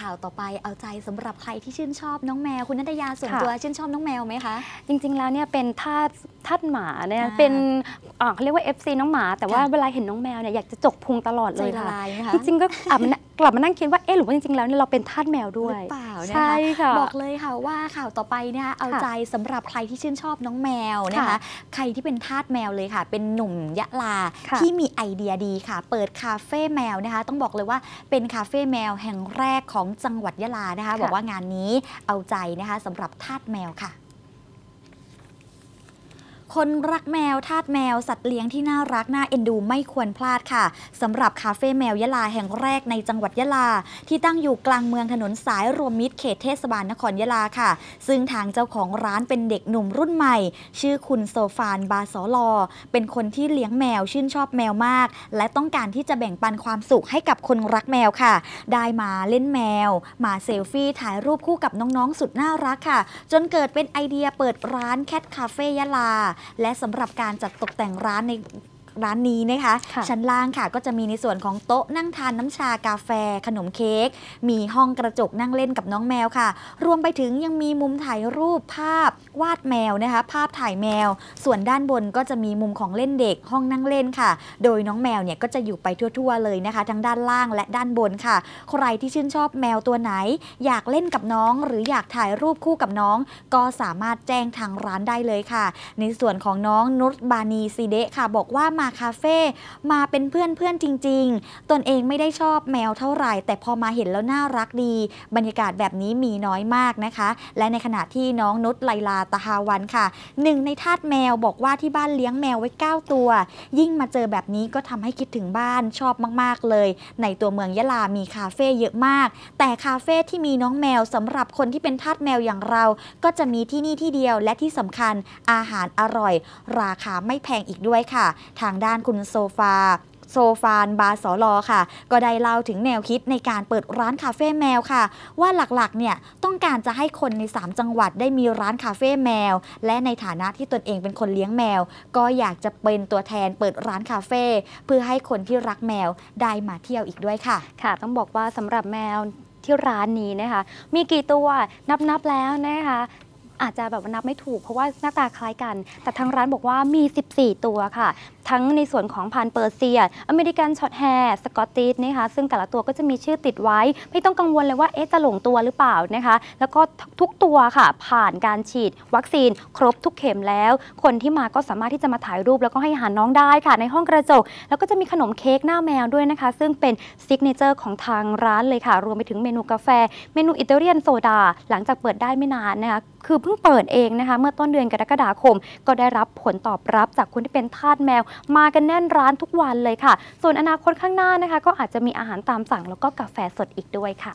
ข่าวต่อไปเอาใจสำหรับใครที่ชื่นชอบน้องแมวคุณนัตยาส่วนตัวชื่นชอบน้องแมวไหมคะ จริงๆแล้วเนี่ยเป็นทาสทาสหมาเนี่ยเป็นเขาเรียกว่า FC น้องหมา แต่ว่าเวลาเห็นน้องแมวเนี่ยอยากจะจกพุงตลอดเลยค่ะจริงๆก็อาบกลับมานั่งคิดว่าเอ๊ะหรือว่าจริงๆแล้วเนี่ยเราเป็นทาสแมวด้วยหรือเปล่านะคะใช่ค่ะบอกเลยค่ะว่าข่าวต่อไปเนี่ยเอาใจสำหรับใครที่ชื่นชอบน้องแมวนะคะ ใครที่เป็นทาสแมวเลยค่ะ เป็นหนุ่มยะลาที่มีไอเดียดีค่ะ เปิดคาเฟ่แมวนะคะ ต้องบอกเลยว่าเป็นคาเฟ่แมวแห่งแรกของจังหวัดยะลานะคะบอกว่างานนี้เอาใจนะคะสำหรับทาสแมวค่ะคนรักแมว ทาสแมวสัตว์เลี้ยงที่น่ารักน่าเอ็นดูไม่ควรพลาดค่ะ สำหรับคาเฟ่แมวยะลาแห่งแรกในจังหวัดยะลา ที่ตั้งอยู่กลางเมืองถนนสายรวมมิตรเขตเทศบาลนครยะลาค่ะ ซึ่งทางเจ้าของร้านเป็นเด็กหนุ่มรุ่นใหม่ ชื่อคุณโซฟานบาสอลอ เป็นคนที่เลี้ยงแมวชื่นชอบแมวมาก และต้องการที่จะแบ่งปันความสุขให้กับคนรักแมวค่ะ ได้มาเล่นแมว มาเซลฟี่ถ่ายรูปคู่กับน้องๆ สุดน่ารักค่ะ จนเกิดเป็นไอเดียเปิดร้านแคทคาเฟ่ยะลาและสำหรับการจัดตกแต่งร้านในร้านนี้นะคะ ชั้นล่างค่ะก็จะมีในส่วนของโต๊ะนั่งทาน น้ำชากาแฟ ขนมเค้กมีห้องกระจกนั่งเล่นกับน้องแมวค่ะ รวมไปถึงยังมีมุมถ่ายรูปภาพวาดแมวนะคะ ภาพถ่ายแมว ส่วนด้านบนก็จะมีมุมของเล่นเด็กห้องนั่งเล่นค่ะ โดยน้องแมวเนี่ยก็จะอยู่ไปทั่ว ๆ เลยนะคะ ทั้งด้านล่างและด้านบนค่ะ ใครที่ชื่นชอบแมวตัวไหน อยากเล่นกับน้อง หรืออยากถ่ายรูปคู่กับน้อง ก็สามารถแจ้งทางร้านได้เลยค่ะ ในส่วนของน้องนุชบานีซีเดะค่ะบอกว่ามาคาเฟ่มาเป็นเพื่อนเพื่อนจริง ๆ ตนเองไม่ได้ชอบแมวเท่าไหร่ แต่พอมาเห็นแล้วน่ารักดี บรรยากาศแบบนี้มีน้อยมากนะคะ และในขณะที่น้องนุชไลลาตะฮาวันค่ะ หนึ่งในทาสแมวบอกว่าที่บ้านเลี้ยงแมวไว้ 9 ตัว ยิ่งมาเจอแบบนี้ก็ทำให้คิดถึงบ้านชอบมากๆเลย ในตัวเมืองยะลามีคาเฟ่เยอะมาก แต่คาเฟ่ที่มีน้องแมวสำหรับคนที่เป็นทาสแมวอย่างเราก็จะมีที่นี่ที่เดียวและที่สำคัญอาหารอร่อย ราคาไม่แพงอีกด้วยค่ะทางด้านคุณโซฟาโซฟานบาสอลอค่ะ ก็ได้เล่าถึงแนวคิดในการเปิดร้านคาเฟ่แมวค่ะว่าหลักๆเนี่ยต้องการจะให้คนใน 3 จังหวัดได้มีร้านคาเฟ่แมวและในฐานะที่ตนเองเป็นคนเลี้ยงแมว ก็อยากจะเป็นตัวแทนเปิดร้านคาเฟ่เพื่อให้คนที่รักแมวได้มาเที่ยวอีกด้วยค่ะค่ะต้องบอกว่าสำหรับแมวที่ร้านนี้นะคะมีกี่ตัวนับๆแล้วนะคะอาจจะแบบนับไม่ถูกเพราะว่าหน้าตาคล้ายกัน แต่ทางร้านบอกว่ามี 14 ตัวค่ะทั้งในส่วนของพันเปอร์เซีย อเมริกันช็อตแฮร์ สกอตติสนะคะซึ่งแต่ละตัวก็จะมีชื่อติดไว้ ไม่ต้องกังวลเลยว่า เอ๊ะ จะหลงตัวหรือเปล่านะคะ แล้วก็ทุกตัวค่ะ ผ่านการฉีดวัคซีนครบทุกเข็มแล้ว คนที่มาก็สามารถที่จะมาถ่ายรูปแล้วก็ให้อาหารน้องได้ค่ะ ในห้องกระจก แล้วก็จะมีขนมเค้กหน้าแมวด้วยนะคะ ซึ่งเป็นซิกเนเจอร์ของทางร้านเลยค่ะ รวมไปถึงเมนูกาแฟ เมนูอิตาเลียนโซดา หลังจากเปิดได้ไม่นานนะคะ คือเพิ่งเปิดเองนะคะ เมื่อต้นเดือนกรกฎาคม ก็ได้รับผลตอบรับจากคนที่เป็นทาสแมวมากันแน่นร้านทุกวันเลยค่ะ ส่วนอนาคตข้างหน้านะคะ ก็อาจจะมีอาหารตามสั่งแล้วก็กาแฟสดอีกด้วยค่ะ